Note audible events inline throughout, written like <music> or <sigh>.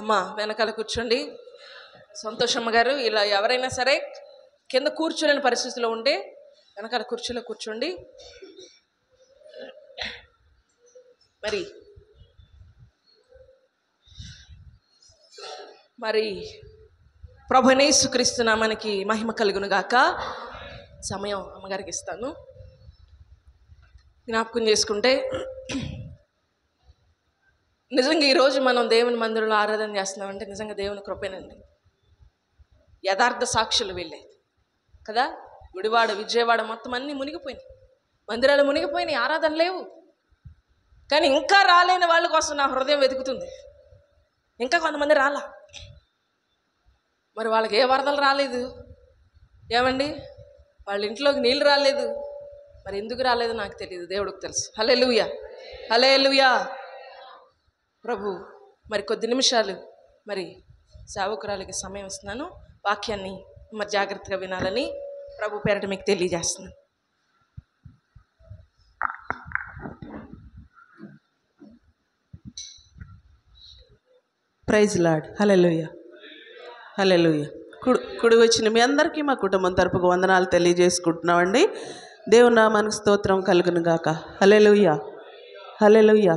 అమ్మ వెనకాల కూర్చోండి సంతోషమ్మ గారు ఇలా ఎవరైనా సరే కింద కూర్చోలేని పరిస్థితిలో ఉంటే వెనకాల కూర్చోలే కూర్చోండి మరి మరి ప్రభునేసుక్రీస్తున మనకి మహిమ కలుగును గాక సమయం అమ్మగారికి ఇస్తాను జ్ఞాపకం చేసుకుంటే నిజంగా ఈరోజు మనం దేవుని మందిరంలో ఆరాధన చేస్తున్నామంటే నిజంగా దేవుని కృపేనండి యథార్థ సాక్షులు వెళ్ళేది కదా గుడివాడ విజయవాడ మొత్తం అన్నీ మునిగిపోయినాయి మందిరాలు మునిగిపోయినాయి ఆరాధన లేవు కానీ ఇంకా రాలేని వాళ్ళ కోసం నా హృదయం వెతుకుతుంది ఇంకా కొంతమంది రాలా మరి వాళ్ళకి ఏ వరదలు రాలేదు ఏమండి వాళ్ళ ఇంట్లోకి నీళ్ళు రాలేదు మరి ఎందుకు రాలేదు నాకు తెలియదు దేవుడికి తెలుసు హలే లూయా హలే లూయా ప్రభు మరి కొద్ది నిమిషాలు మరి సేవకురాలకి సమయం ఇస్తున్నాను వాక్యాన్ని మరి జాగ్రత్తగా వినాలని ప్రభు పేరట మీకు తెలియజేస్తున్నాను ప్రైజ్ లాడ్ హలెలుయ హలెలుయ కుడు కుడి వచ్చిన మీ అందరికీ మా కుటుంబం తరపుకు వందనాలు తెలియజేసుకుంటున్నామండి దేవునామానికి స్తోత్రం కలుగును గాక హలెలుయ హలెలుయ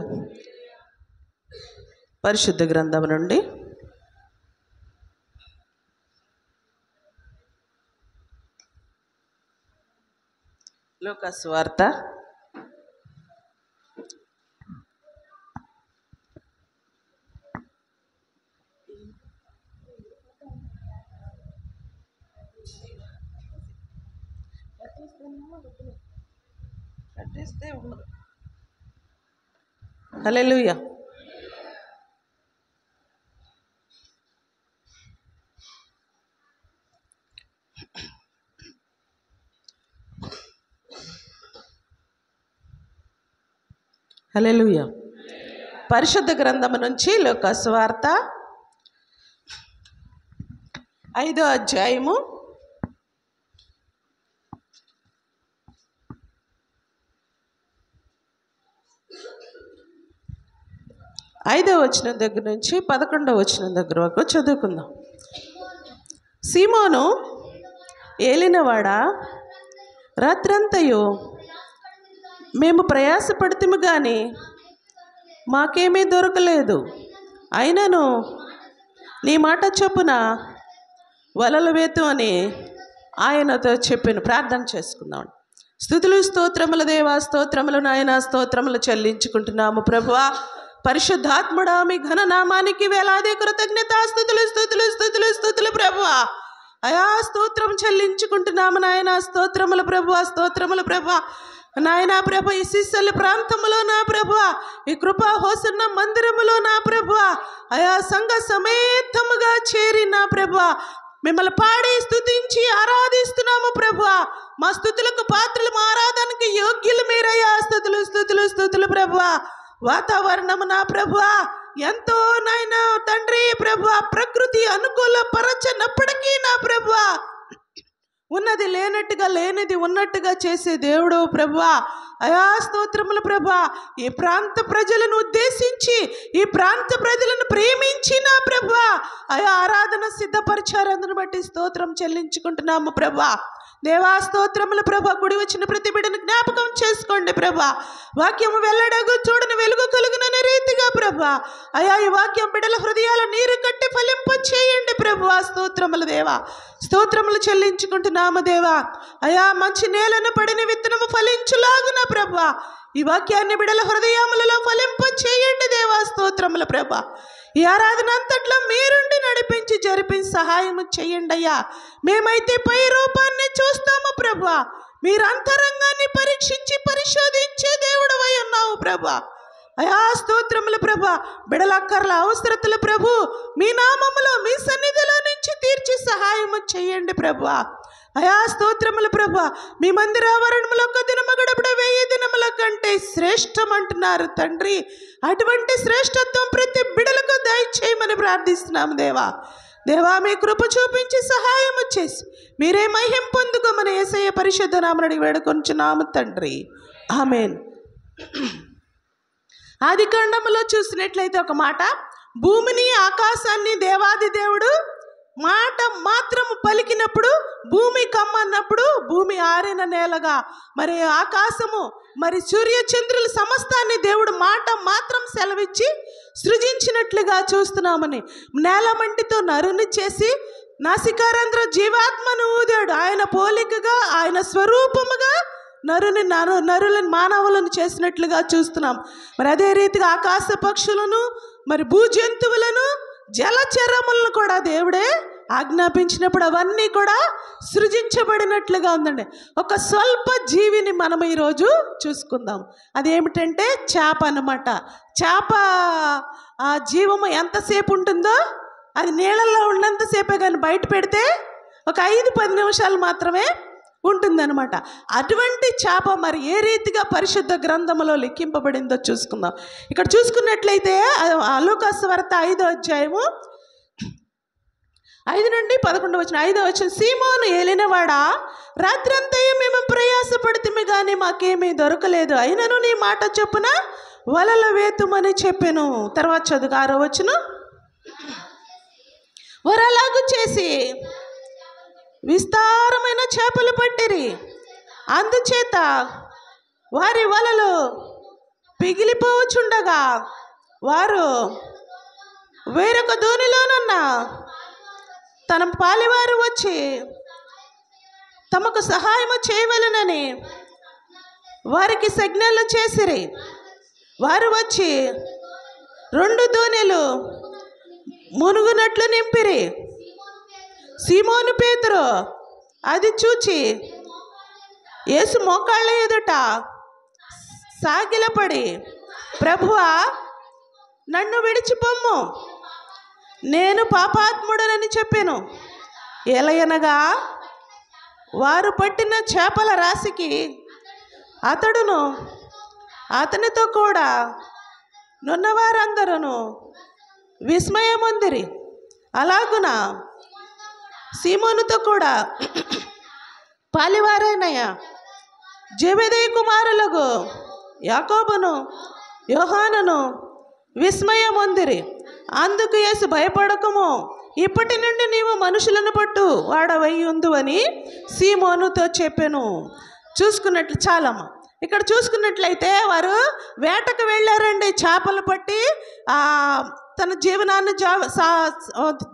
పరిశుద్ధ గ్రంథం నుండి లోకస్ వార్త హలో లూయా హలో హలెలుయ పరిశుద్ధ గ్రంథము నుంచి లోకస్వార్త ఐదో అధ్యాయము ఐదో వచ్చిన దగ్గర నుంచి పదకొండవ వచ్చిన దగ్గర వరకు చదువుకుందాం సీమోను ఏలినవాడా రాత్రంతయో మేము ప్రయాసపడతాము కానీ మాకేమీ దొరకలేదు అయినను నీ మాట చొప్పున వలలు వేతు అని ఆయనతో చెప్పిన ప్రార్థన చేసుకున్నాం స్థుతులు స్తోత్రముల దేవా స్తోత్రములు నాయన స్తోత్రములు చెల్లించుకుంటున్నాము ప్రభు పరిశుద్ధాత్ముడా మీ ఘననామానికి వేలాది కృతజ్ఞత స్థుతులు స్థుతులు స్థుతులు స్థుతులు ప్రభువ అయా స్తోత్రం చెల్లించుకుంటున్నాము నాయన స్తోత్రములు ప్రభువ స్తోత్రములు ప్రభువ నాయనా ప్రభ ఈ శిష్యుల ప్రాంతంలో నా ప్రభు ఈ కృపా హోసన్న మందిరములో నా ప్రభు ఆయా సంఘ సమేతముగా చేరి నా ప్రభు మిమ్మల్ని పాడి స్థుతించి ఆరాధిస్తున్నాము ప్రభు మా స్థుతులకు పాత్రలు మా ఆరాధనకి యోగ్యులు మీరయ్యా స్థుతులు స్థుతులు స్థుతులు ప్రభు వాతావరణము నా ప్రభు ఎంతో నాయన తండ్రి ప్రభు ప్రకృతి అనుకూల పరచనప్పటికీ నా ప్రభు ఉన్నది లేనట్టుగా లేనిది ఉన్నట్టుగా చేసే దేవుడు ప్రభా అయా స్తోత్రముల ప్రభా ఈ ప్రాంత ప్రజలను ఉద్దేశించి ఈ ప్రాంత ప్రజలను ప్రేమించిన ప్రభా అయా ఆరాధన సిద్ధపరిచారందరిని బట్టి స్తోత్రం చెల్లించుకుంటున్నాము ప్రభా దేవా స్తోత్రములు ప్రభా గుడి వచ్చిన ప్రతి బిడ్డను జ్ఞాపకం చేసుకోండి ప్రభా వాక్యము వెల్లడగు చూడని వెలుగు కలుగునని రీతిగా ప్రభా అయా ఈ వాక్యం బిడ్డల హృదయాల నీరు కట్టి ఫలింప చేయండి ప్రభు స్తోత్రములు దేవా స్తోత్రములు చెల్లించుకుంటున్నాము దేవా అయా మంచి నేలను పడిన విత్తనము ఫలించులాగున ప్రభా ఈ వాక్యాన్ని బిడల హృదయములలో ఫలింప చేయండి దేవా స్తోత్రముల ప్రభా ఈ ఆరాధన అంతట్లో మీరుండి నడిపించి జరిపించి సహాయం చేయండి అయ్యా మేమైతే పై రూపాన్ని చూస్తాము ప్రభా మీరు అంతరంగాన్ని పరీక్షించి పరిశోధించే దేవుడు అయి ఉన్నావు ప్రభా అయా స్తోత్రములు ప్రభ బిడలక్కర్ల అవసరతలు ప్రభు మీ నామములో మీ సన్నిధిలో నుంచి తీర్చి సహాయము చేయండి ప్రభు అయా స్తోత్రములు ప్రభ మీ మందిరావరణములో ఒక దినము గడపడ వెయ్యి దినముల కంటే శ్రేష్టం అంటున్నారు తండ్రి అటువంటి శ్రేష్టత్వం ప్రతి బిడలకు దయచేయమని ప్రార్థిస్తున్నాము దేవా దేవా మీ కృప చూపించి సహాయము చేసి మీరే మహిం పొందుకోమని ఏసయ్య పరిశుద్ధ నామని వేడుకొంచున్నాము తండ్రి ఆమెన్ ఆది కాండంలో చూసినట్లయితే ఒక మాట భూమిని ఆకాశాన్ని దేవాది దేవుడు మాట మాత్రం పలికినప్పుడు భూమి కమ్మన్నప్పుడు భూమి ఆరిన నేలగా మరి ఆకాశము మరి చంద్రుల సమస్తాన్ని దేవుడు మాట మాత్రం సెలవిచ్చి సృజించినట్లుగా చూస్తున్నామని నేల మంటితో నరుని చేసి నాసికారంధ్ర జీవాత్మను ఊదాడు ఆయన పోలికగా ఆయన స్వరూపముగా నరుని నరు నరులను మానవులను చేసినట్లుగా చూస్తున్నాం మరి అదే రీతిగా ఆకాశ పక్షులను మరి భూజంతువులను జలచరములను కూడా దేవుడే ఆజ్ఞాపించినప్పుడు అవన్నీ కూడా సృజించబడినట్లుగా ఉందండి ఒక స్వల్ప జీవిని మనం ఈరోజు చూసుకుందాం అదేమిటంటే చేప అనమాట చేప ఆ జీవము ఎంతసేపు ఉంటుందో అది నీళ్ళల్లో ఉన్నంతసేపే కానీ బయట పెడితే ఒక ఐదు పది నిమిషాలు మాత్రమే ఉంటుందన్నమాట అటువంటి చేప మరి ఏ రీతిగా పరిశుద్ధ గ్రంథంలో లెక్కింపబడిందో చూసుకుందాం ఇక్కడ చూసుకున్నట్లయితే అలోకాస్వార్త ఐదో అధ్యాయము ఐదు నుండి పదకొండు వచ్చిన ఐదో వచ్చిన సీమోను ఏలినవాడా రాత్రంతయు మేము ప్రయాసపడితే కానీ మాకేమీ దొరకలేదు అయినను నీ మాట చొప్పున వలల వేతుమని చెప్పాను తర్వాత చదువు ఆరో వచ్చును వరలాగు చేసి విస్తారమైన చేపలు పట్టిరి అందుచేత వారి వలలు పిగిలిపోవచ్చుండగా వారు వేరొక ధోనిలోనున్న తన పాలివారు వచ్చి తమకు సహాయము చేయవలనని వారికి సిగ్నల్లు చేసిరి వారు వచ్చి రెండు ధోనిలు మునుగునట్లు నింపిరి సీమోను పేతురు అది చూచి ఏసు మోకాళ్ళ ఎదుట సాగిలపడి ప్రభువా నన్ను విడిచిపొమ్ము నేను పాపాత్ముడనని చెప్పాను ఎలయనగా వారు పట్టిన చేపల రాశికి అతడును అతనితో కూడా నున్నవారందరూ విస్మయముందిరి అలాగున సీమోనుతో కూడా పాలివారైనయ జబెదయ కుమారులకు యాకోబును యోహానను మందిరి అందుకు వేసి భయపడకము ఇప్పటి నుండి నీవు మనుషులను పట్టు వాడవై అని సీమోనుతో చెప్పాను చూసుకున్నట్లు చాలమ్మా ఇక్కడ చూసుకున్నట్లయితే వారు వేటకు వెళ్ళారండి చేపలు పట్టి తన జీవనాన్ని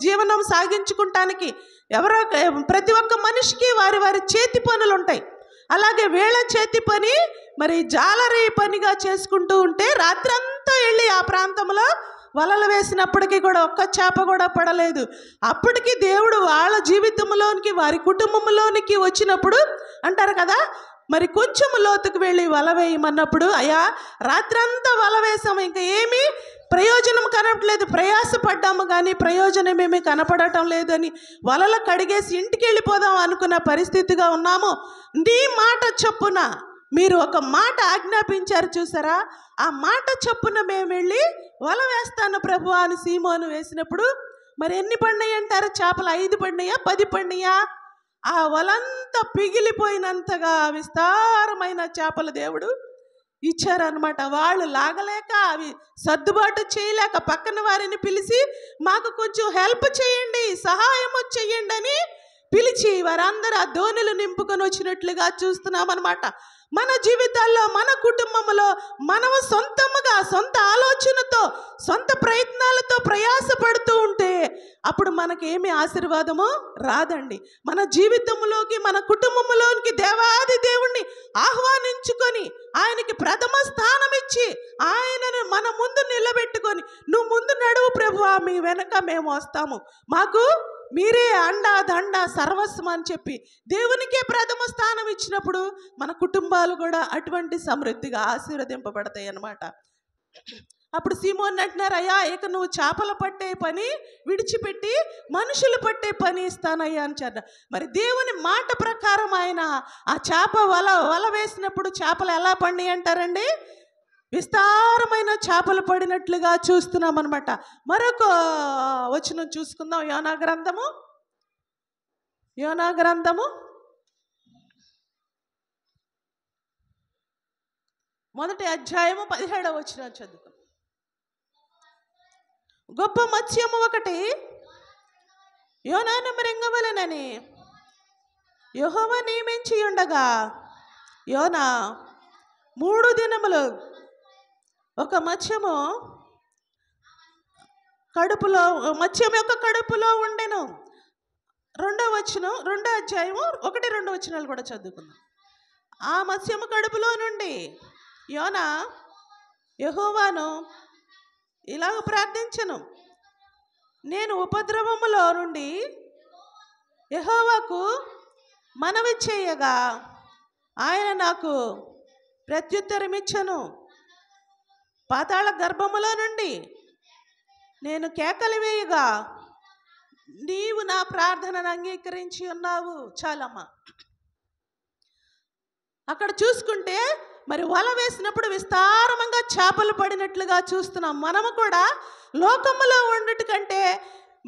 జీవనం సాగించుకుంటానికి ఎవరో ప్రతి ఒక్క మనిషికి వారి వారి చేతి పనులు ఉంటాయి అలాగే వేళ చేతి పని మరి జాలరీ పనిగా చేసుకుంటూ ఉంటే రాత్రంతా వెళ్ళి ఆ ప్రాంతంలో వలలు వేసినప్పటికీ కూడా ఒక్క చేప కూడా పడలేదు అప్పటికి దేవుడు వాళ్ళ జీవితంలోనికి వారి కుటుంబంలోనికి వచ్చినప్పుడు అంటారు కదా మరి కొంచెం లోతుకు వెళ్ళి వల వేయమన్నప్పుడు అయా రాత్రంతా వల వేసాము ఇంకా ఏమీ ప్రయోజనం కనపడలేదు ప్రయాసపడ్డాము కానీ ప్రయోజనం ఏమీ కనపడటం లేదని వలలు కడిగేసి ఇంటికి వెళ్ళిపోదాం అనుకున్న పరిస్థితిగా ఉన్నాము నీ మాట చొప్పున మీరు ఒక మాట ఆజ్ఞాపించారు చూసారా ఆ మాట చొప్పున మేము వెళ్ళి వల వేస్తాను ప్రభు అని సీమోను వేసినప్పుడు మరి ఎన్ని పడినాయి అంటారు చేపలు ఐదు పడినాయా పది పడినాయా ఆ వలంతా పిగిలిపోయినంతగా విస్తారమైన చేపల దేవుడు ఇచ్చారనమాట వాళ్ళు లాగలేక అవి సర్దుబాటు చేయలేక పక్కన వారిని పిలిచి మాకు కొంచెం హెల్ప్ చేయండి సహాయము చెయ్యండి అని పిలిచి వారందరూ ఆ ధోనులు నింపుకొని వచ్చినట్లుగా చూస్తున్నామన్నమాట మన జీవితాల్లో మన కుటుంబంలో మనము సొంతముగా సొంత ఆలోచనతో సొంత ప్రయత్నాలతో ప్రయాసపడుతూ ఉంటే అప్పుడు మనకి ఏమి ఆశీర్వాదమో రాదండి మన జీవితంలోకి మన కుటుంబంలోనికి దేవాది దేవుణ్ణి ఆహ్వానించుకొని ఆయనకి ప్రథమ స్థానం ఇచ్చి ఆయనను మన ముందు నిలబెట్టుకొని నువ్వు ముందు నడువు ప్రభు మీ వెనక మేము వస్తాము మాకు మీరే అండా దండ సర్వస్వం అని చెప్పి దేవునికే ప్రథమ స్థానం ఇచ్చినప్పుడు మన కుటుంబాలు కూడా అటువంటి సమృద్ధిగా ఆశీర్వదింపబడతాయి అన్నమాట అప్పుడు సీమోన్ అంటున్నారు అయ్యా ఇక నువ్వు చేపలు పట్టే పని విడిచిపెట్టి మనుషులు పట్టే పని ఇస్తానయ్యా అని చెప్పారు మరి దేవుని మాట ప్రకారం ఆయన ఆ చేప వల వల వేసినప్పుడు చేపలు ఎలా పండి అంటారండి విస్తారమైన చేపలు పడినట్లుగా చూస్తున్నాం అనమాట మరొక వచనం చూసుకుందాం యోనా గ్రంథము యోనా గ్రంథము మొదటి అధ్యాయము పదిహేడవ వచ్చిన చదువు గొప్ప మత్స్యము ఒకటి యోనాను మృంగవలనని యహోవ నియమించి ఉండగా యోనా మూడు దినములు ఒక మత్స్యము కడుపులో మత్స్యం యొక్క కడుపులో ఉండెను రెండో వచ్చిన రెండో అధ్యాయము ఒకటి రెండు వచ్చినాలు కూడా చదువుకున్నాం ఆ మత్స్యము కడుపులో నుండి యోన యహోవాను ఇలాగ ప్రార్థించను నేను ఉపద్రవములో నుండి యహోవాకు మనవి చేయగా ఆయన నాకు ప్రత్యుత్తరం ఇచ్చను పాతాళ గర్భములో నుండి నేను కేకలు వేయగా నీవు నా ప్రార్థనను అంగీకరించి ఉన్నావు చాలమ్మా అక్కడ చూసుకుంటే మరి వల వేసినప్పుడు విస్తారంగా చేపలు పడినట్లుగా చూస్తున్నాం మనము కూడా లోకములో ఉండటి కంటే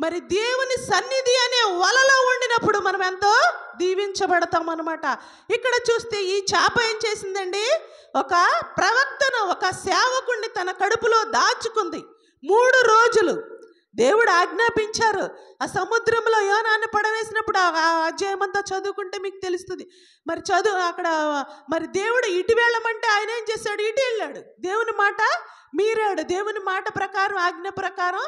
మరి దేవుని సన్నిధి అనే వలలో ఉండినప్పుడు మనం ఎంతో దీవించబడతాం అనమాట ఇక్కడ చూస్తే ఈ చేప ఏం చేసిందండి ఒక ప్రవక్తను ఒక సేవకుణ్ణి తన కడుపులో దాచుకుంది మూడు రోజులు దేవుడు ఆజ్ఞాపించారు ఆ సముద్రంలో యోనాన్ని పడవేసినప్పుడు ఆ అధ్యాయమంతా చదువుకుంటే మీకు తెలుస్తుంది మరి చదువు అక్కడ మరి దేవుడు ఇటు వెళ్ళమంటే ఆయన ఏం చేశాడు ఇటు వెళ్ళాడు దేవుని మాట మీరాడు దేవుని మాట ప్రకారం ఆజ్ఞ ప్రకారం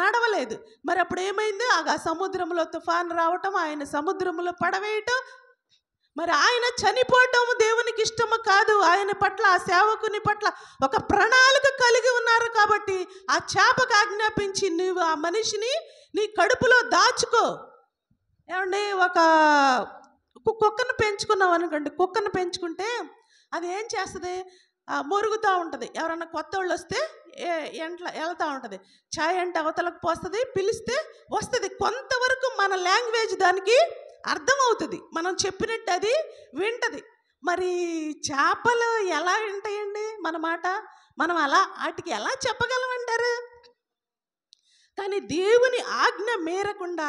నడవలేదు మరి అప్పుడు ఏమైంది ఆ సముద్రంలో తుఫాన్ రావటం ఆయన సముద్రంలో పడవేయటం మరి ఆయన చనిపోవటం దేవునికి ఇష్టము కాదు ఆయన పట్ల ఆ సేవకుని పట్ల ఒక ప్రణాళిక కలిగి ఉన్నారు కాబట్టి ఆ చేపకు ఆజ్ఞాపించి నువ్వు ఆ మనిషిని నీ కడుపులో దాచుకో ఏమండి ఒక కుక్కను పెంచుకున్నావు అనుకోండి కుక్కను పెంచుకుంటే అది ఏం చేస్తుంది మురుగుతూ ఉంటుంది ఎవరన్నా కొత్త వాళ్ళు వస్తే ఎంట్ల వెళ్తూ ఉంటుంది ఛాయ్ అంటే అవతలకు పోస్తుంది పిలిస్తే వస్తుంది కొంతవరకు మన లాంగ్వేజ్ దానికి అర్థమవుతుంది మనం చెప్పినట్టు అది వింటది మరి చేపలు ఎలా వింటాయండి మన మాట మనం అలా వాటికి ఎలా చెప్పగలమంటారు కానీ దేవుని ఆజ్ఞ మేరకుండా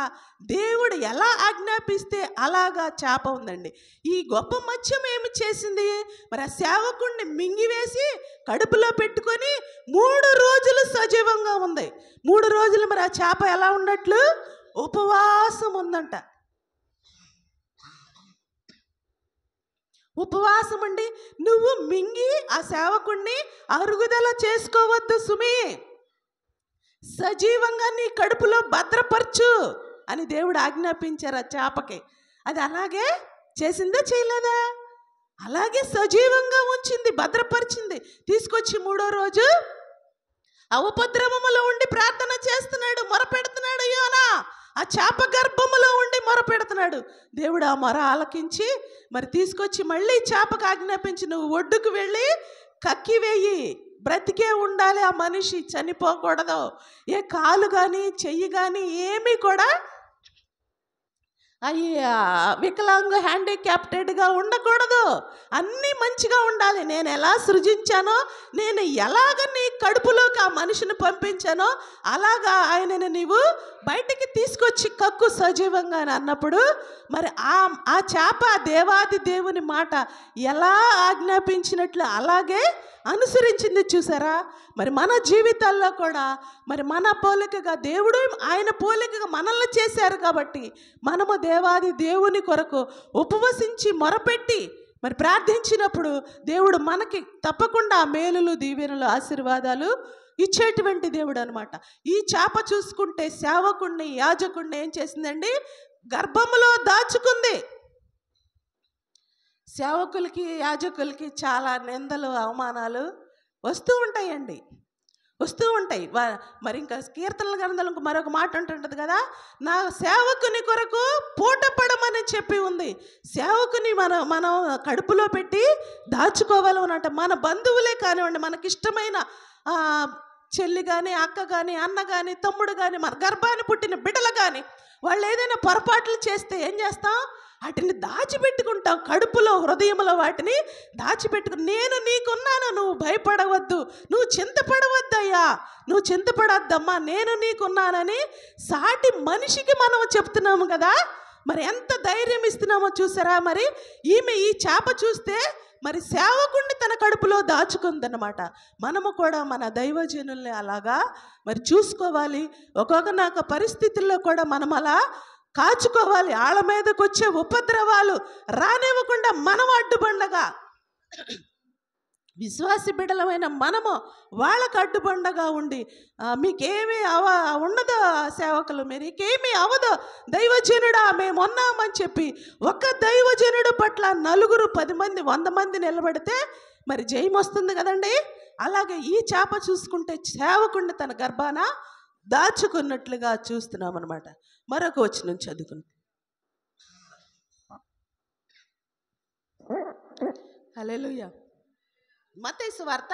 దేవుడు ఎలా ఆజ్ఞాపిస్తే అలాగా చేప ఉందండి ఈ గొప్ప మత్స్యం ఏమి చేసింది మరి ఆ సేవకుణ్ణి మింగివేసి కడుపులో పెట్టుకొని మూడు రోజులు సజీవంగా ఉంది మూడు రోజులు మరి ఆ చేప ఎలా ఉన్నట్లు ఉపవాసం ఉందంట ఉపవాసం అండి నువ్వు మింగి ఆ సేవకుణ్ణి అరుగుదల చేసుకోవద్దు సుమి సజీవంగా నీ కడుపులో భద్రపరచు అని దేవుడు ఆజ్ఞాపించారు ఆ చేపకి అది అలాగే చేసిందా చేయలేదా అలాగే సజీవంగా ఉంచింది భద్రపరిచింది తీసుకొచ్చి మూడో రోజు అవపద్రవములో ఉండి ప్రార్థన చేస్తున్నాడు మొరపెడుతున్నాడు యోనా ఆ చేప గర్భములో ఉండి మొరపెడుతున్నాడు దేవుడు ఆ మొర ఆలకించి మరి తీసుకొచ్చి మళ్ళీ చేపకు ఆజ్ఞాపించి నువ్వు ఒడ్డుకు వెళ్ళి కక్కివేయి బ్రతికే ఉండాలి ఆ మనిషి చనిపోకూడదు ఏ కాలు కానీ చెయ్యి కానీ ఏమీ కూడా అయ్యా వికలాంగ హ్యాండిక్యాప్టెడ్గా ఉండకూడదు అన్నీ మంచిగా ఉండాలి నేను ఎలా సృజించానో నేను ఎలాగ నీ కడుపులోకి ఆ మనిషిని పంపించానో అలాగా ఆయనను నీవు బయటికి తీసుకొచ్చి కక్కు సజీవంగా అన్నప్పుడు మరి ఆ ఆ చేప దేవాది దేవుని మాట ఎలా ఆజ్ఞాపించినట్లు అలాగే అనుసరించింది చూసారా మరి మన జీవితాల్లో కూడా మరి మన పోలికగా దేవుడు ఆయన పోలికగా మనల్ని చేశారు కాబట్టి మనము దేవాది దేవుని కొరకు ఉపవసించి మొరపెట్టి మరి ప్రార్థించినప్పుడు దేవుడు మనకి తప్పకుండా మేలులు దీవెనలు ఆశీర్వాదాలు ఇచ్చేటువంటి దేవుడు అనమాట ఈ చేప చూసుకుంటే సేవకుణ్ణి యాజకుణ్ణి ఏం చేసిందండి గర్భంలో దాచుకుంది సేవకులకి యాజకులకి చాలా నిందలు అవమానాలు వస్తూ ఉంటాయండి వస్తూ ఉంటాయి మరి ఇంకా కీర్తనల గ్రంథాలు ఇంకా మరొక మాట ఉంటుంటుంది కదా నా సేవకుని కొరకు పూట పడమని చెప్పి ఉంది సేవకుని మనం మనం కడుపులో పెట్టి దాచుకోవాలన్నట మన బంధువులే కానివ్వండి మనకి ఇష్టమైన చెల్లి కానీ అక్క కానీ అన్న కానీ తమ్ముడు కానీ మన గర్భాన్ని పుట్టిన బిడ్డలు కానీ వాళ్ళు ఏదైనా పొరపాట్లు చేస్తే ఏం చేస్తాం వాటిని దాచిపెట్టుకుంటాం కడుపులో హృదయంలో వాటిని దాచిపెట్టుకు నేను నీకున్నాను నువ్వు భయపడవద్దు నువ్వు చింతపడవద్దయ్యా నువ్వు చింతపడద్దమ్మా నేను నీకున్నానని సాటి మనిషికి మనం చెప్తున్నాము కదా మరి ఎంత ధైర్యం ఇస్తున్నామో చూసారా మరి ఈమె ఈ చేప చూస్తే మరి సేవకుణ్ణి తన కడుపులో దాచుకుందనమాట మనము కూడా మన దైవజనుల్ని అలాగా మరి చూసుకోవాలి ఒక్కొక్క నాకు పరిస్థితుల్లో కూడా మనం అలా కాచుకోవాలి ఆళ్ళ మీదకి వచ్చే ఉపద్రవాలు రానివ్వకుండా మనం అడ్డుబండగా విశ్వాసి బిడలమైన మనము వాళ్ళకు అడ్డుబండగా ఉండి మీకేమీ అవ ఉండదు సేవకులు మీరు మీకేమీ అవ్వదు దైవజనుడా మేము ఉన్నామని చెప్పి ఒక దైవజనుడు పట్ల నలుగురు పది మంది వంద మంది నిలబడితే మరి జయం వస్తుంది కదండి అలాగే ఈ చేప చూసుకుంటే సేవకుడిని తన గర్భాన దాచుకున్నట్లుగా చూస్తున్నాం అనమాట మరొక వచనం చదువుకుని <laughs> హలో మతేసు వార్త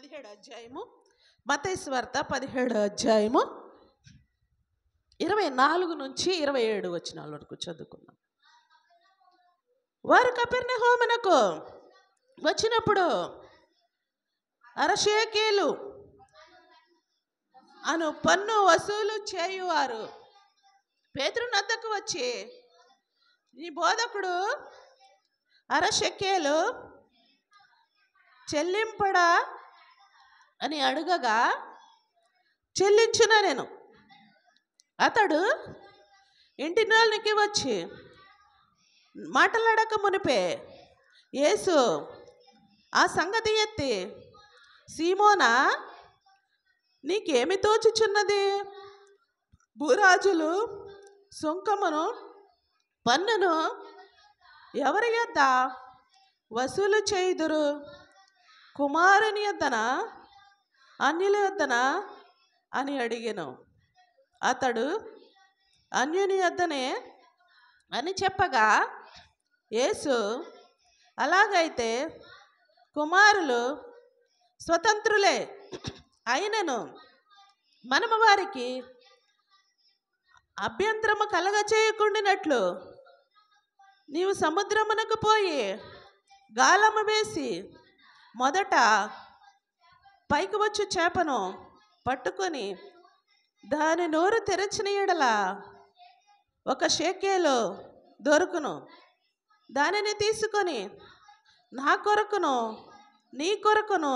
పదిహేడు అధ్యాయము మతేశ్వార్త పదిహేడు అధ్యాయము ఇరవై నాలుగు నుంచి ఇరవై ఏడు వచ్చిన వరకు చదువుకున్నాం వారు కపెర్ణ హోమనకు వచ్చినప్పుడు అరషేకేలు అను పన్ను వసూలు చేయువారు పేదరు నద్దకు వచ్చి ఈ బోధకుడు అరషకేలు చెల్లింపడా అని అడగగా చెల్లించిన నేను అతడు ఇంటిలోనికి వచ్చి మాట్లాడక మునిపే యేసు ఆ సంగతి ఎత్తి సీమోనా నీకేమి తోచుచున్నది భూరాజులు సుంకమును పన్నును ఎవరి యొద్ద వసూలు చేయుదురు కుమారుని యొద్దన అన్యుల యొద్దనా అని అడిగాను అతడు అన్యుని యొద్దనే అని చెప్పగా యేసు అలాగైతే కుమారులు స్వతంత్రులే అయినను మనము వారికి అభ్యంతరము కలగచేయకుండినట్లు నీవు సముద్రమునకు పోయి గాలము వేసి మొదట పైకి వచ్చి చేపను పట్టుకొని దాని నోరు తెరచిన ఎడల ఒక షేకేలో దొరుకును దానిని తీసుకొని నా కొరకును నీ కొరకును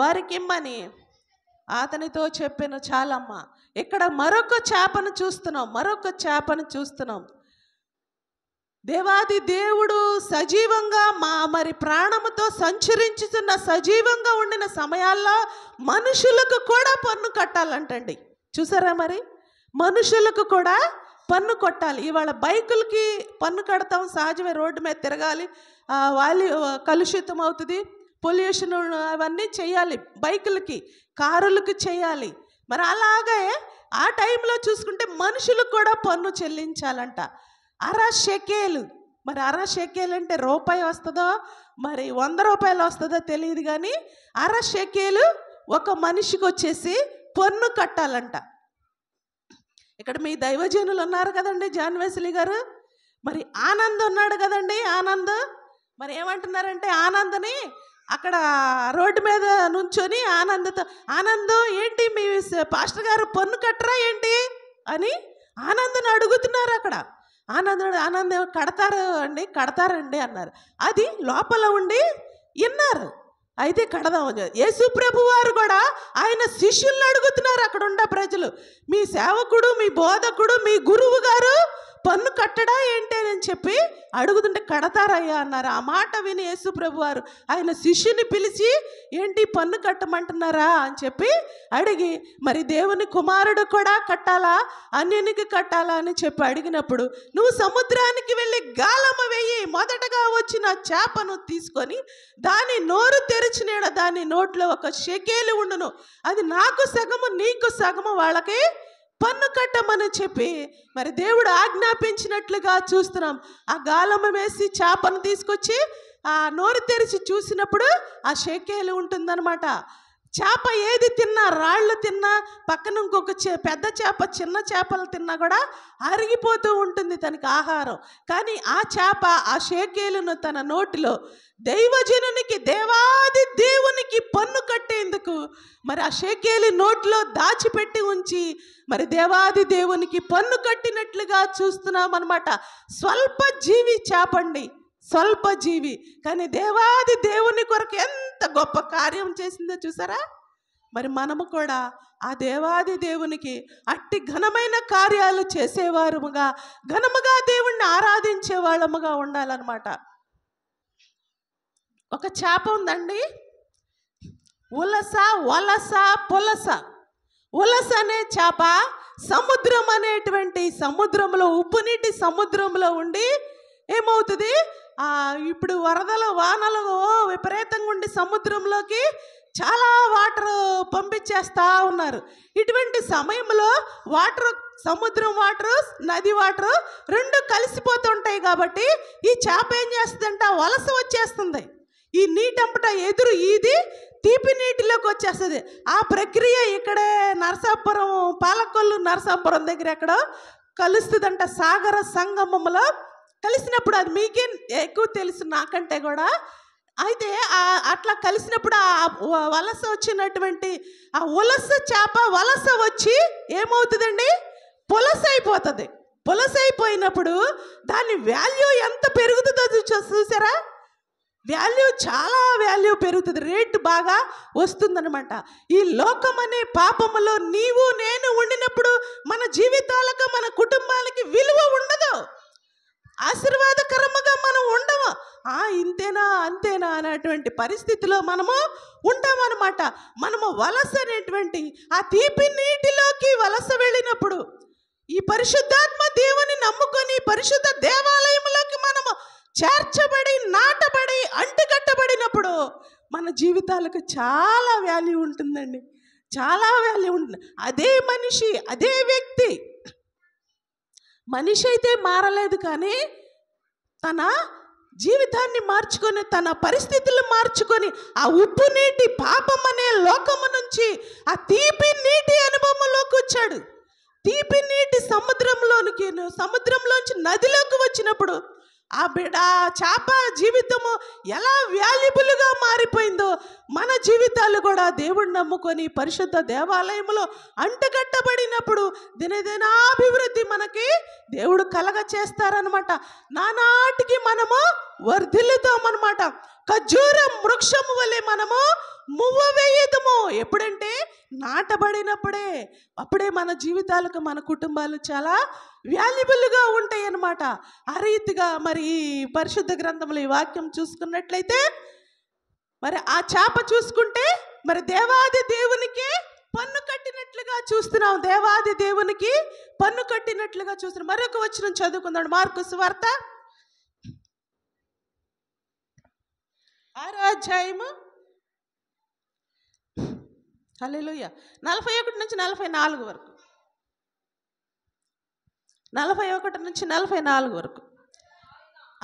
వారికిమ్మని అతనితో చెప్పిన చాలమ్మ ఇక్కడ మరొక చేపను చూస్తున్నాం మరొక చేపను చూస్తున్నాం దేవాది దేవుడు సజీవంగా మా మరి ప్రాణముతో సంచరించుతున్న సజీవంగా ఉండిన సమయాల్లో మనుషులకు కూడా పన్ను కట్టాలంటండి చూసారా మరి మనుషులకు కూడా పన్ను కొట్టాలి ఇవాళ బైకులకి పన్ను కడతాం సహజమే రోడ్డు మీద తిరగాలి వాలి కలుషితం అవుతుంది పొల్యూషన్ అవన్నీ చేయాలి బైకులకి కారులకు చేయాలి మరి అలాగే ఆ టైంలో చూసుకుంటే మనుషులకు కూడా పన్ను చెల్లించాలంట అర షెకేలు మరి అర షెకేలు అంటే రూపాయి వస్తుందో మరి వంద రూపాయలు వస్తుందో తెలియదు కానీ అర షెకేలు ఒక మనిషికి వచ్చేసి పన్ను కట్టాలంట ఇక్కడ మీ దైవజనులు ఉన్నారు కదండి జాన్వేసులి గారు మరి ఆనంద్ ఉన్నాడు కదండి ఆనంద్ మరి ఏమంటున్నారంటే ఆనంద్ని అక్కడ రోడ్డు మీద నుంచొని ఆనందతో ఆనందం ఏంటి మీ పాస్టర్ గారు పన్ను కట్టరా ఏంటి అని ఆనందను అడుగుతున్నారు అక్కడ ఆనందం ఆనందం కడతారు అండి కడతారండి అన్నారు అది లోపల ఉండి విన్నారు అయితే కడదాం యేసు ప్రభు వారు కూడా ఆయన శిష్యుల్ని అడుగుతున్నారు అక్కడ ఉన్న ప్రజలు మీ సేవకుడు మీ బోధకుడు మీ గురువు గారు పన్ను కట్టడా ఏంటి అని చెప్పి అడుగుతుంటే కడతారయ్యా అన్నారు ఆ మాట విని యేసు ప్రభు వారు ఆయన శిష్యుని పిలిచి ఏంటి పన్ను కట్టమంటున్నారా అని చెప్పి అడిగి మరి దేవుని కుమారుడు కూడా కట్టాలా అన్యునికి కట్టాలా అని చెప్పి అడిగినప్పుడు నువ్వు సముద్రానికి వెళ్ళి గాలమ్మ వెయ్యి మొదటగా వచ్చిన చేపను తీసుకొని దాని నోరు తెరిచినేడ దాని నోట్లో ఒక షెకేలు ఉండును అది నాకు సగము నీకు సగము వాళ్ళకి పన్ను కట్టమని చెప్పి మరి దేవుడు ఆజ్ఞాపించినట్లుగా చూస్తున్నాం ఆ గాలమ్మ వేసి చేపను తీసుకొచ్చి ఆ నోరు తెరిచి చూసినప్పుడు ఆ షేకేలు ఉంటుందన్నమాట చేప ఏది తిన్నా రాళ్ళు తిన్నా పక్కన ఇంకొక చే పెద్ద చేప చిన్న చేపలు తిన్నా కూడా అరిగిపోతూ ఉంటుంది తనకి ఆహారం కానీ ఆ చేప ఆ షేకేలును తన నోటిలో దైవజనునికి దేవాది దేవునికి పన్ను కట్టేందుకు మరి ఆ షేకేలి నోట్లో దాచిపెట్టి ఉంచి మరి దేవాది దేవునికి పన్ను కట్టినట్లుగా చూస్తున్నాం అనమాట స్వల్ప జీవి చేపండి స్వల్ప జీవి కానీ దేవాది దేవుని కొరకు ఎంత ఎంత గొప్ప కార్యం చేసిందో చూసారా మరి మనము కూడా ఆ దేవాది దేవునికి అట్టి ఘనమైన కార్యాలు చేసేవారుగా ఘనముగా దేవుణ్ణి ఆరాధించే వాళ్ళముగా ఉండాలన్నమాట ఒక చేప ఉందండి ఉలస వలస పులస ఉలస అనే చేప సముద్రం అనేటువంటి సముద్రంలో ఉప్పు నీటి సముద్రంలో ఉండి ఏమవుతుంది ఇప్పుడు వరదల వానలు విపరీతంగా ఉండి సముద్రంలోకి చాలా వాటర్ పంపించేస్తూ ఉన్నారు ఇటువంటి సమయంలో వాటర్ సముద్రం వాటర్ నది వాటర్ రెండు కలిసిపోతుంటాయి కాబట్టి ఈ చేప ఏం చేస్తుందంట వలస వచ్చేస్తుంది ఈ నీటంపట ఎదురు ఈది తీపి నీటిలోకి వచ్చేస్తుంది ఆ ప్రక్రియ ఇక్కడే నరసాపురం పాలకొల్లు నరసాపురం దగ్గర ఎక్కడో కలుస్తుందంట సాగర సంగమంలో కలిసినప్పుడు అది మీకే ఎక్కువ తెలుసు నాకంటే కూడా అయితే అట్లా కలిసినప్పుడు ఆ వలస వచ్చినటువంటి ఆ వలస చేప వలస వచ్చి ఏమవుతుందండి పులస అయిపోతుంది పులస అయిపోయినప్పుడు దాని వాల్యూ ఎంత పెరుగుతుందో చూసారా వాల్యూ చాలా వాల్యూ పెరుగుతుంది రేటు బాగా వస్తుందనమాట ఈ లోకం అనే పాపములో నీవు నేను ఉండినప్పుడు మన జీవితాలకు మన కుటుంబాలకి విలువ ఉండదు ఆశీర్వాదకరముగా మనం ఉండము ఆ ఇంతేనా అంతేనా అనేటువంటి పరిస్థితిలో మనము ఉంటామన్నమాట మనము వలస అనేటువంటి ఆ తీపి నీటిలోకి వలస వెళ్ళినప్పుడు ఈ పరిశుద్ధాత్మ దేవుని నమ్ముకొని పరిశుద్ధ దేవాలయంలోకి మనము చేర్చబడి నాటబడి అంటుకట్టబడినప్పుడు మన జీవితాలకు చాలా వాల్యూ ఉంటుందండి చాలా వాల్యూ ఉంటుంది అదే మనిషి అదే వ్యక్తి మనిషి అయితే మారలేదు కానీ తన జీవితాన్ని మార్చుకొని తన పరిస్థితులు మార్చుకొని ఆ ఉప్పు నీటి పాపం అనే లోకము నుంచి ఆ తీపి నీటి అనుభవంలోకి వచ్చాడు తీపి నీటి సముద్రంలోనికి సముద్రంలోంచి నదిలోకి వచ్చినప్పుడు ఆ బిడ చేప జీవితము ఎలా వాల్యుబుల్గా మారిపోయిందో మన జీవితాలు కూడా దేవుడు నమ్ముకొని పరిశుద్ధ దేవాలయంలో అంటగట్టబడినప్పుడు దినదినాభివృద్ధి అభివృద్ధి మనకి దేవుడు కలగ చేస్తారనమాట నానాటికి మనము వర్ధిల్లుతామన్నమాట ఖజూరం వృక్షము వలె మనము మువ్వ వేయదము ఎప్పుడంటే నాటబడినప్పుడే అప్పుడే మన జీవితాలకు మన కుటుంబాలు చాలా వాల్యుబుల్గా ఉంటాయి అనమాట ఆ రీతిగా మరి పరిశుద్ధ గ్రంథంలో ఈ వాక్యం చూసుకున్నట్లయితే మరి ఆ చేప చూసుకుంటే మరి దేవాది దేవునికి పన్ను కట్టినట్లుగా చూస్తున్నాం దేవాది దేవునికి పన్ను కట్టినట్లుగా చూస్తున్నాం మరొక వచ్చిన చదువుకుందాం మార్కు సువార్త ఆరాధ్యాయము హలో నలభై ఒకటి నుంచి నలభై నాలుగు వరకు నలభై ఒకటి నుంచి నలభై నాలుగు వరకు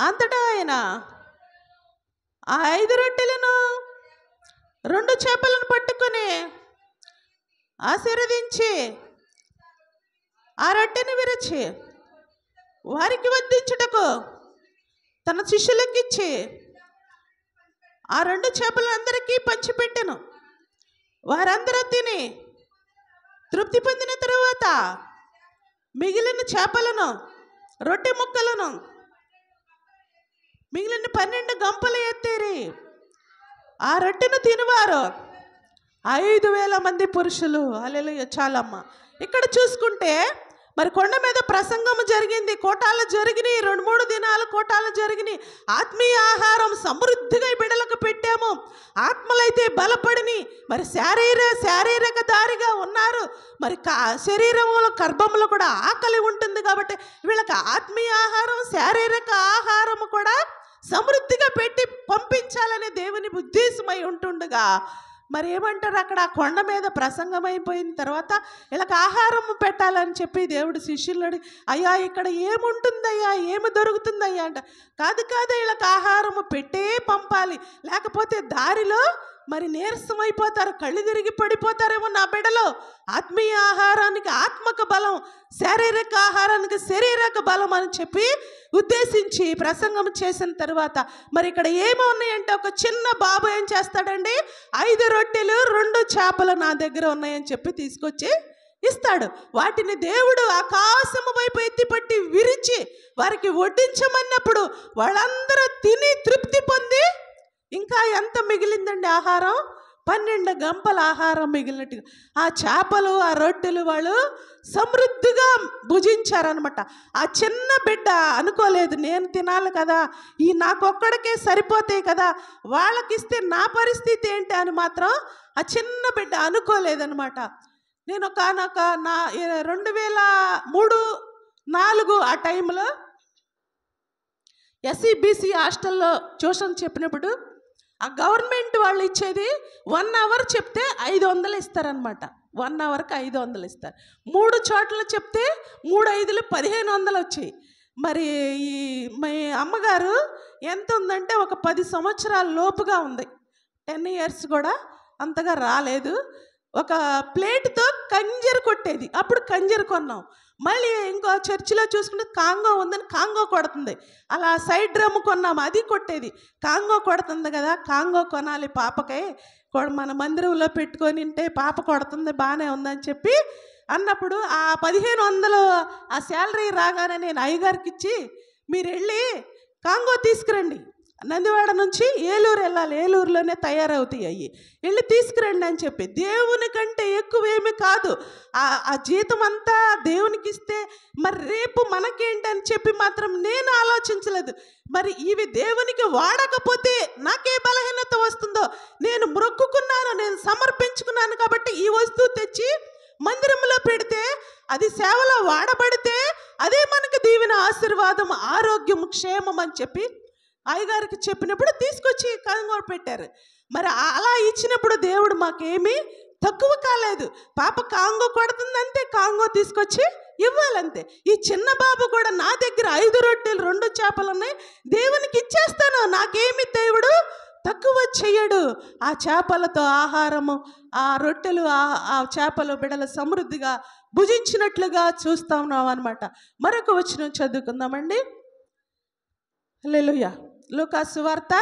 అంతటా ఆయన ఆ ఐదు రొట్టెలను రెండు చేపలను పట్టుకొని ఆశీర్వదించి ఆ రొట్టెను విరిచి వారికి వద్దించుటకు తన శిష్యులకిచ్చి ఆ రెండు చేపలను అందరికీ పంచిపెట్టెను వారందరూ తిని తృప్తి పొందిన తరువాత మిగిలిన చేపలను రొట్టె ముక్కలను మిగిలిన పన్నెండు గంపలు ఎత్తేరి ఆ రొట్టెను తినివారు ఐదు వేల మంది పురుషులు అలెలు చాలమ్మ ఇక్కడ చూసుకుంటే మరి కొండ మీద ప్రసంగం జరిగింది కోటాలు జరిగినాయి రెండు మూడు దినాలు కోటాలు జరిగినాయి ఆత్మీయ ఆహారం సమృద్ధిగా బిడలకు పెట్టాము ఆత్మలైతే బలపడిని మరి శారీర శారీరక దారిగా ఉన్నారు మరి కా శరీరంలో గర్భంలో కూడా ఆకలి ఉంటుంది కాబట్టి వీళ్ళకి ఆత్మీయ ఆహారం శారీరక ఆహారం కూడా సమృద్ధిగా పెట్టి పంపించాలనే దేవుని ఉద్దేశమై ఉంటుండగా మరి ఏమంటారు అక్కడ ఆ కొండ మీద ప్రసంగం అయిపోయిన తర్వాత ఇలాగ ఆహారం పెట్టాలని చెప్పి దేవుడు శిష్యులని అయ్యా ఇక్కడ ఏముంటుందయ్యా ఏమి దొరుకుతుందయ్యా అంట కాదు కాదు ఇలాగ ఆహారం పెట్టే పంపాలి లేకపోతే దారిలో మరి నీరసం అయిపోతారు కళ్ళు తిరిగి పడిపోతారేమో నా బిడలో ఆత్మీయ ఆహారానికి ఆత్మక బలం శారీరక ఆహారానికి శరీరక బలం అని చెప్పి ఉద్దేశించి ప్రసంగం చేసిన తర్వాత మరి ఇక్కడ ఏమో ఉన్నాయంటే ఒక చిన్న బాబు ఏం చేస్తాడండి ఐదు రొట్టెలు రెండు చేపలు నా దగ్గర ఉన్నాయని చెప్పి తీసుకొచ్చి ఇస్తాడు వాటిని దేవుడు ఆకాశము వైపు ఎత్తిపట్టి విరిచి వారికి వడ్డించమన్నప్పుడు వాళ్ళందరూ తిని తృప్తి పొంది ఇంకా ఎంత మిగిలిందండి ఆహారం పన్నెండు గంపల ఆహారం మిగిలినట్టుగా ఆ చేపలు ఆ రొట్టెలు వాళ్ళు సమృద్ధిగా భుజించారనమాట ఆ చిన్న బిడ్డ అనుకోలేదు నేను తినాలి కదా ఈ నాకొక్కడికే సరిపోతాయి కదా వాళ్ళకిస్తే నా పరిస్థితి ఏంటి అని మాత్రం ఆ చిన్న బిడ్డ అనుకోలేదనమాట నేను నాక నా రెండు వేల మూడు నాలుగు ఆ టైంలో ఎస్సీబీసీ హాస్టల్లో ట్యూషన్ చెప్పినప్పుడు ఆ గవర్నమెంట్ వాళ్ళు ఇచ్చేది వన్ అవర్ చెప్తే ఐదు వందలు ఇస్తారనమాట వన్ అవర్కి ఐదు వందలు ఇస్తారు మూడు చోట్ల చెప్తే మూడు ఐదులు పదిహేను వందలు వచ్చాయి మరి ఈ మీ అమ్మగారు ఎంత ఉందంటే ఒక పది సంవత్సరాల లోపుగా ఉంది టెన్ ఇయర్స్ కూడా అంతగా రాలేదు ఒక ప్లేట్తో కంజర కొట్టేది అప్పుడు కంజర కొన్నాం మళ్ళీ ఇంకో చర్చిలో చూసుకుంటే కాంగో ఉందని కాంగో కొడుతుంది అలా సైడ్ డ్రమ్ కొన్నాము అది కొట్టేది కాంగో కొడుతుంది కదా కాంగో కొనాలి పాపకే మన మందిరంలో పెట్టుకొని ఉంటే పాప కొడుతుంది బాగానే ఉందని చెప్పి అన్నప్పుడు ఆ పదిహేను వందలు ఆ శాలరీ రాగానే నేను అయ్యగారికి ఇచ్చి మీరు వెళ్ళి కాంగో తీసుకురండి నందివాడ నుంచి ఏలూరు వెళ్ళాలి ఏలూరులోనే తయారవుతాయి అవి వెళ్ళి తీసుకురండి అని చెప్పి దేవుని కంటే ఎక్కువేమి కాదు ఆ జీతం అంతా దేవునికి ఇస్తే మరి రేపు మనకేంటని చెప్పి మాత్రం నేను ఆలోచించలేదు మరి ఇవి దేవునికి వాడకపోతే నాకే బలహీనత వస్తుందో నేను మొక్కుకున్నాను నేను సమర్పించుకున్నాను కాబట్టి ఈ వస్తువు తెచ్చి మందిరంలో పెడితే అది సేవలో వాడబడితే అదే మనకు దీవెన ఆశీర్వాదం ఆరోగ్యం క్షేమం అని చెప్పి అయ్యగారికి చెప్పినప్పుడు తీసుకొచ్చి కనుగోలు పెట్టారు మరి అలా ఇచ్చినప్పుడు దేవుడు మాకేమీ తక్కువ కాలేదు పాప కాంగో కొడుతుందంతే కాంగో తీసుకొచ్చి ఇవ్వాలంతే ఈ చిన్న బాబు కూడా నా దగ్గర ఐదు రొట్టెలు రెండు చేపలు ఉన్నాయి దేవునికి ఇచ్చేస్తాను నాకేమి దేవుడు తక్కువ చెయ్యడు ఆ చేపలతో ఆహారము ఆ రొట్టెలు ఆ చేపలు బిడల సమృద్ధిగా భుజించినట్లుగా ఉన్నాం అనమాట మరొక వచ్చిన చదువుకుందామండి హలో లూకాసు వార్త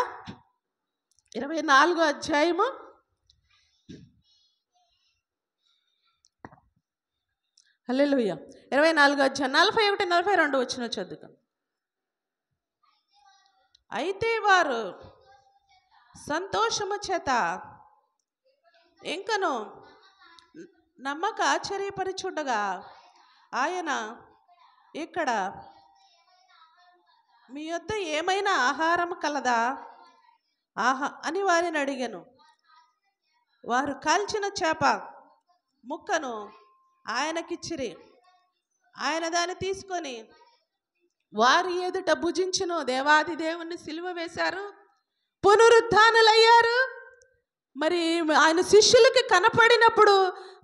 ఇరవై నాలుగో అధ్యాయము హలోయ ఇరవై నాలుగో అధ్యాయం నలభై ఒకటి నలభై రెండు వచ్చిన చదువుకం అయితే వారు సంతోషము చేత ఇంకను నమ్మక ఆశ్చర్యపరిచుండగా ఆయన ఇక్కడ మీ యొద్ద ఏమైనా ఆహారం కలదా ఆహా అని వారిని అడిగాను వారు కాల్చిన చేప ముక్కను ఆయనకిచ్చిరి ఆయన దాన్ని తీసుకొని వారి ఎదుట భుజించును దేవాది దేవుణ్ణి సిలువ వేశారు పునరుద్ధానులయ్యారు మరి ఆయన శిష్యులకి కనపడినప్పుడు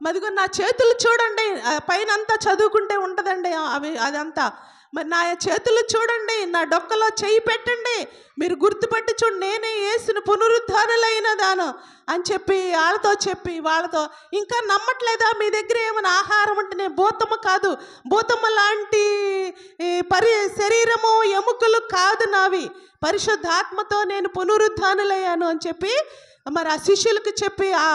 మదిగో నా చేతులు చూడండి పైన అంతా చదువుకుంటే ఉంటుందండి అవి అదంతా మరి నా చేతులు చూడండి నా డొక్కలో చేయి పెట్టండి మీరు గుర్తుపట్టి చూడండి నేనే వేసిన పునరుద్ధారులైన దాను అని చెప్పి వాళ్ళతో చెప్పి వాళ్ళతో ఇంకా నమ్మట్లేదా మీ దగ్గర ఏమైనా ఆహారం అంటే నేను భూతమ్మ కాదు భూతమ్మ లాంటి పరి శరీరము ఎముకలు కాదు నావి పరిశుద్ధాత్మతో నేను పునరుద్ధానులయ్యాను అని చెప్పి మరి ఆ శిష్యులకు చెప్పి ఆ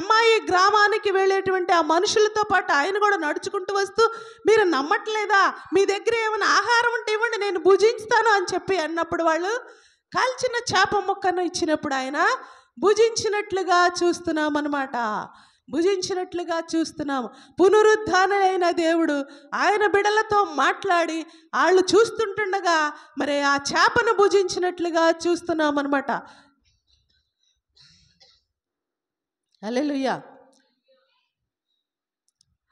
అమ్మాయి గ్రామానికి వెళ్ళేటువంటి ఆ మనుషులతో పాటు ఆయన కూడా నడుచుకుంటూ వస్తూ మీరు నమ్మట్లేదా మీ దగ్గర ఏమైనా ఆహారం ఉంటే ఇవ్వండి నేను భుజించుతాను అని చెప్పి అన్నప్పుడు వాళ్ళు కాల్చిన చేప మొక్కను ఇచ్చినప్పుడు ఆయన భుజించినట్లుగా చూస్తున్నామన్నమాట భుజించినట్లుగా చూస్తున్నాము పునరుద్ధానులైన దేవుడు ఆయన బిడలతో మాట్లాడి వాళ్ళు చూస్తుంటుండగా మరి ఆ చేపను భుజించినట్లుగా చూస్తున్నాం అనమాట హలెలుయ్యా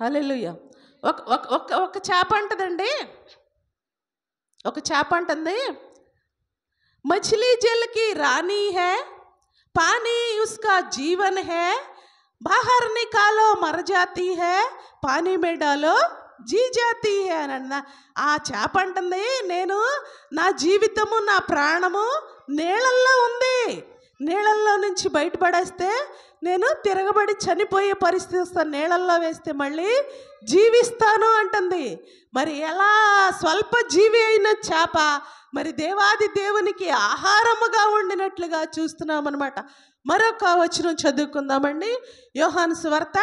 హలెలుయ్యా ఒక ఒక ఒక చేప అంటదండి ఒక చేప అంటుంది మచిలీ జల్కి రాణి హే పానీ ఉస్కా జీవన్ హే బాహర్ నికాలో మరజాతి హే పానీ మేడాలో జీ జాతి హే అని అన్న ఆ చేప అంటుంది నేను నా జీవితము నా ప్రాణము నీళ్ళల్లో ఉంది నీళ్ళల్లో నుంచి బయటపడేస్తే నేను తిరగబడి చనిపోయే పరిస్థితి వస్తాను నీళ్ళల్లో వేస్తే మళ్ళీ జీవిస్తాను అంటుంది మరి ఎలా స్వల్ప జీవి అయిన చేప మరి దేవాది దేవునికి ఆహారముగా ఉండినట్లుగా చూస్తున్నామన్నమాట మరొక వచనం చదువుకుందామండి యోహాను సువార్త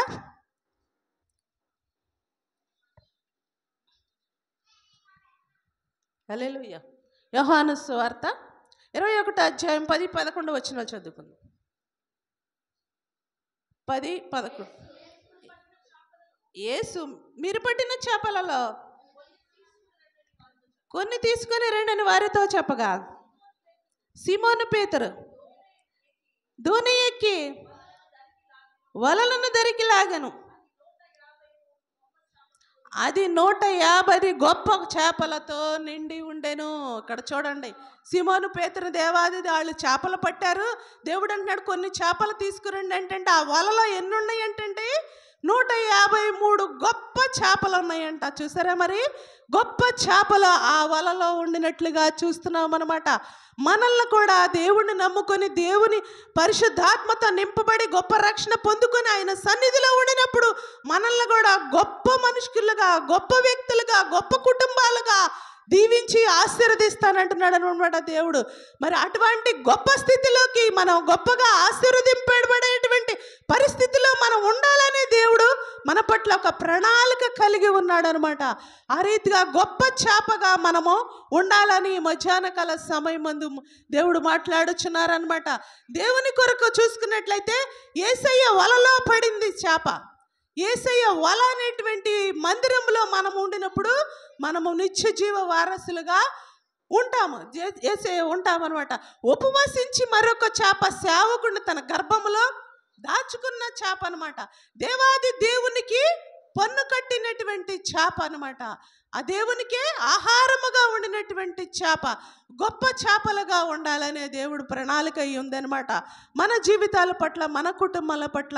అలెలుయ్య యోహాను సువార్త ఇరవై ఒకటి అధ్యాయం పది పదకొండు వచ్చిన చదువుకుందాం పది పదకొండు ఏసు మీరు పట్టిన చేపలలో కొన్ని తీసుకొని రెండని వారితో చెప్పగా సిమోను పేతరు ధోని ఎక్కి వలలను దరికి లాగను అది నూట యాభై గొప్ప చేపలతో నిండి ఉండెను ఇక్కడ చూడండి సిమోను పేతురు దేవాది వాళ్ళు చేపలు పట్టారు దేవుడు అంటున్నాడు కొన్ని చేపలు తీసుకురండి ఏంటంటే ఆ వలలో ఎన్ని ఉన్నాయి ఏంటండి నూట యాభై మూడు గొప్ప చేపలు ఉన్నాయంట చూసారా మరి గొప్ప చేపలు ఆ వలలో ఉండినట్లుగా చూస్తున్నాం అనమాట మనల్ని కూడా దేవుణ్ణి నమ్ముకొని దేవుని పరిశుద్ధాత్మత నింపబడి గొప్ప రక్షణ పొందుకొని ఆయన సన్నిధిలో ఉండినప్పుడు మనల్ని కూడా గొప్ప మనుషులుగా గొప్ప వ్యక్తులుగా గొప్ప కుటుంబాలుగా దీవించి ఆశీర్వదిస్తానంటున్నాడు అనమాట దేవుడు మరి అటువంటి గొప్ప స్థితిలోకి మనం గొప్పగా ఆశీర్వదింపబడేటువంటి పరిస్థితిలో మనం ఉండాలని దేవుడు మన పట్ల ఒక ప్రణాళిక కలిగి ఉన్నాడు అనమాట ఆ రీతిగా గొప్ప చేపగా మనము ఉండాలని కాల సమయం మందు దేవుడు మాట్లాడుచున్నారనమాట దేవుని కొరకు చూసుకున్నట్లయితే ఏసయ్య వలలో పడింది చేప ఏసయ్య వల అనేటువంటి మందిరంలో మనం ఉండినప్పుడు మనము నిత్య జీవ వారసులుగా ఉంటాము ఏసే అనమాట ఉపవసించి మరొక చేప సేవకుండా తన గర్భములో దాచుకున్న చేప అనమాట దేవాది దేవునికి పన్ను కట్టినటువంటి చేప అనమాట ఆ దేవునికే ఆహారముగా ఉండినటువంటి చేప గొప్ప చేపలుగా ఉండాలనే దేవుడు ప్రణాళిక అయి ఉందనమాట మన జీవితాల పట్ల మన కుటుంబాల పట్ల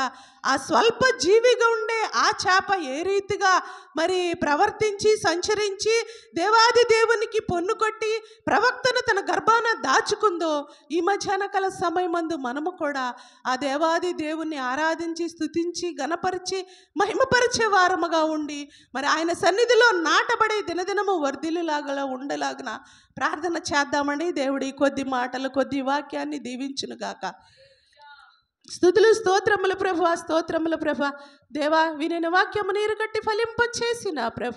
ఆ స్వల్ప జీవిగా ఉండే ఆ చేప ఏ రీతిగా మరి ప్రవర్తించి సంచరించి దేవాది దేవునికి పొన్ను కొట్టి ప్రవక్తను తన గర్భాన దాచుకుందో ఈ మధ్యాహ్న కల సమయమందు మనము కూడా ఆ దేవాది దేవుణ్ణి ఆరాధించి స్థుతించి గనపరిచి మహిమపరిచే వారముగా ఉండి మరి ఆయన సన్నిధిలో నాటబడి లోబడి దినదినము వర్ధిల్లులాగలా ఉండేలాగన ప్రార్థన చేద్దామని దేవుడి కొద్ది మాటలు కొద్ది వాక్యాన్ని దీవించును గాక స్థుతులు స్తోత్రముల ప్రభ స్తోత్రముల ప్రభ దేవా వినిన వాక్యము నీరు కట్టి ఫలింపచేసిన ప్రభ